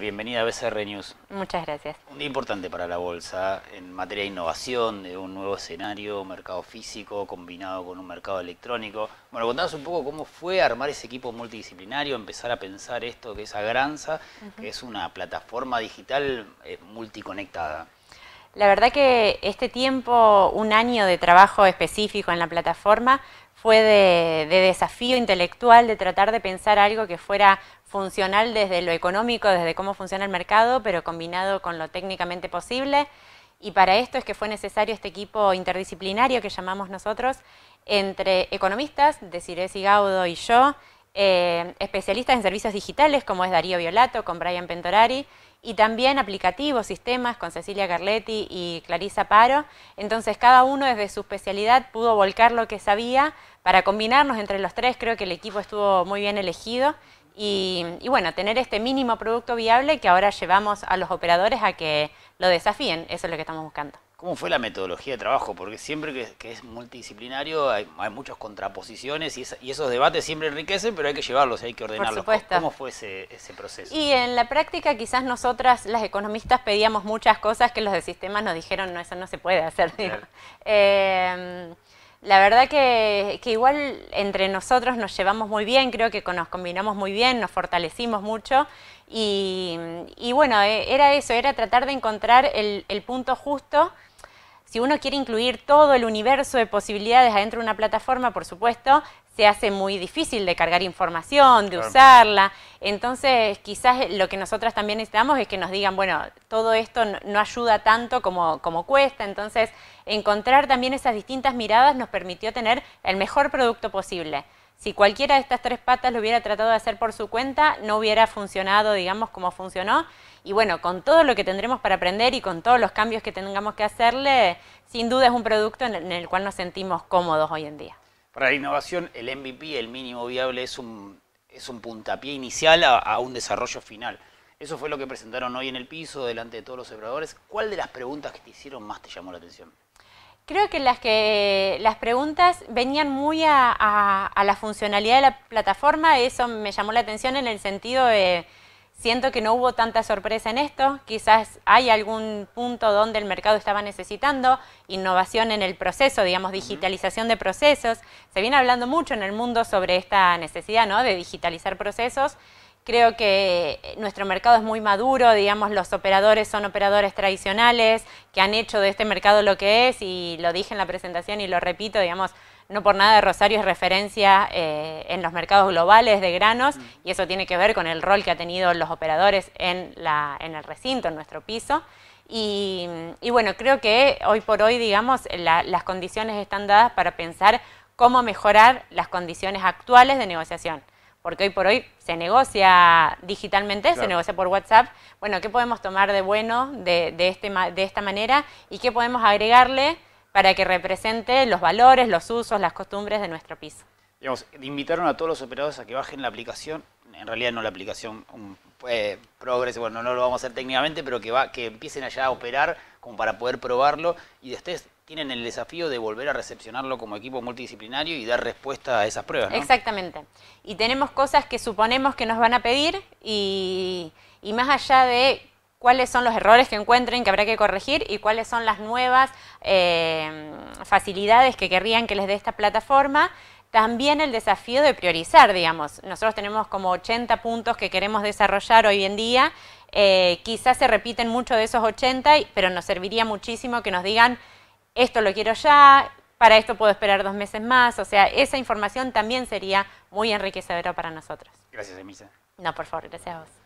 bienvenida a BCR News. Muchas gracias. Un día importante para la bolsa en materia de innovación, de un nuevo escenario, mercado físico combinado con un mercado electrónico. Bueno, contanos un poco cómo fue armar ese equipo multidisciplinario, empezar a pensar esto que es Agranza, que es una plataforma digital eh, multiconectada. La verdad que este tiempo, un año de trabajo específico en la plataforma, fue de, desafío intelectual, de tratar de pensar algo que fuera funcional desde lo económico, desde cómo funciona el mercado, pero combinado con lo técnicamente posible. Y para esto es que fue necesario este equipo interdisciplinario que llamamos nosotros, entre economistas, Desiree Gaudo y yo, eh, especialistas en servicios digitales como es Darío Violato, con Brian Pentorari, y también aplicativos, sistemas con Cecilia Carletti y Clarisa Paro. Entonces cada uno desde su especialidad pudo volcar lo que sabía para combinarnos entre los tres. Creo que el equipo estuvo muy bien elegido y, y bueno, tener este mínimo producto viable que ahora llevamos a los operadores a que lo desafíen. Eso es lo que estamos buscando. ¿Cómo fue la metodología de trabajo? Porque siempre que, es multidisciplinario hay, muchas contraposiciones y, esos debates siempre enriquecen, pero hay que llevarlos, hay que ordenarlos. ¿Cómo fue ese, proceso? Y en la práctica quizás nosotras las economistas pedíamos muchas cosas que los de sistemas nos dijeron, no, eso no se puede hacer. Claro. Em, la verdad que, igual entre nosotros nos llevamos muy bien, creo que nos combinamos muy bien, nos fortalecimos mucho y, bueno, e, era eso, era tratar de encontrar el, el punto justo si uno quiere incluir todo el universo de posibilidades adentro de una plataforma, por supuesto, se hace muy difícil de cargar información, de usarla. Entonces, quizás lo que nosotras también necesitamos es que nos digan, bueno, todo esto no ayuda tanto como cuesta. Entonces, encontrar también esas distintas miradas nos permitió tener el mejor producto posible. Si cualquiera de estas tres patas lo hubiera tratado de hacer por su cuenta, no hubiera funcionado, digamos, como funcionó. Y bueno, con todo lo que tendremos para aprender y con todos los cambios que tengamos que hacerle, sin duda es un producto en el cual nos sentimos cómodos hoy en día. Para la innovación, el MVP, el mínimo viable, es un, puntapié inicial a, un desarrollo final. Eso fue lo que presentaron hoy en el piso, delante de todos los operadores. ¿Cuál de las preguntas que te hicieron más te llamó la atención? Creo que las, que, las preguntas venían muy a, la funcionalidad de la plataforma, eso me llamó la atención en el sentido de, siento que no hubo tanta sorpresa en esto, quizás hay algún punto donde el mercado estaba necesitando innovación en el proceso, digamos, digitalización de procesos. Se viene hablando mucho en el mundo sobre esta necesidad de digitalizar procesos. Creo que nuestro mercado es muy maduro, digamos, los operadores son operadores tradicionales que han hecho de este mercado lo que es y lo dije en la presentación y lo repito, digamos, no por nada de Rosario es referencia eh, en los mercados globales de granos mm. y eso tiene que ver con el rol que han tenido los operadores en, el recinto, en nuestro piso. Y, bueno, creo que hoy por hoy, digamos, las condiciones están dadas para pensar cómo mejorar las condiciones actuales de negociación porque hoy por hoy se negocia digitalmente, se negocia por WhatsApp. Bueno, ¿qué podemos tomar de bueno de, este, de esta manera y qué podemos agregarle para que represente los valores, los usos, las costumbres de nuestro piso? Digamos, invitaron a todos los operadores a que bajen la aplicación, en realidad no la aplicación un, eh, Progress, bueno, no lo vamos a hacer técnicamente, pero que, va, que empiecen allá a operar como para poder probarlo y después tienen el desafío de volver a recepcionarlo como equipo multidisciplinario y dar respuesta a esas pruebas. Exactamente. Y tenemos cosas que suponemos que nos van a pedir y, más allá de cuáles son los errores que encuentren que habrá que corregir y cuáles son las nuevas eh, facilidades que querrían que les dé esta plataforma. También el desafío de priorizar, digamos. Nosotros tenemos como 80 puntos que queremos desarrollar hoy en día. Eh, quizás se repiten mucho de esos 80, pero nos serviría muchísimo que nos digan esto lo quiero ya, para esto puedo esperar dos meses más. O sea, esa información también sería muy enriquecedora para nosotros. Gracias, Emisa. No, por favor, gracias a vos.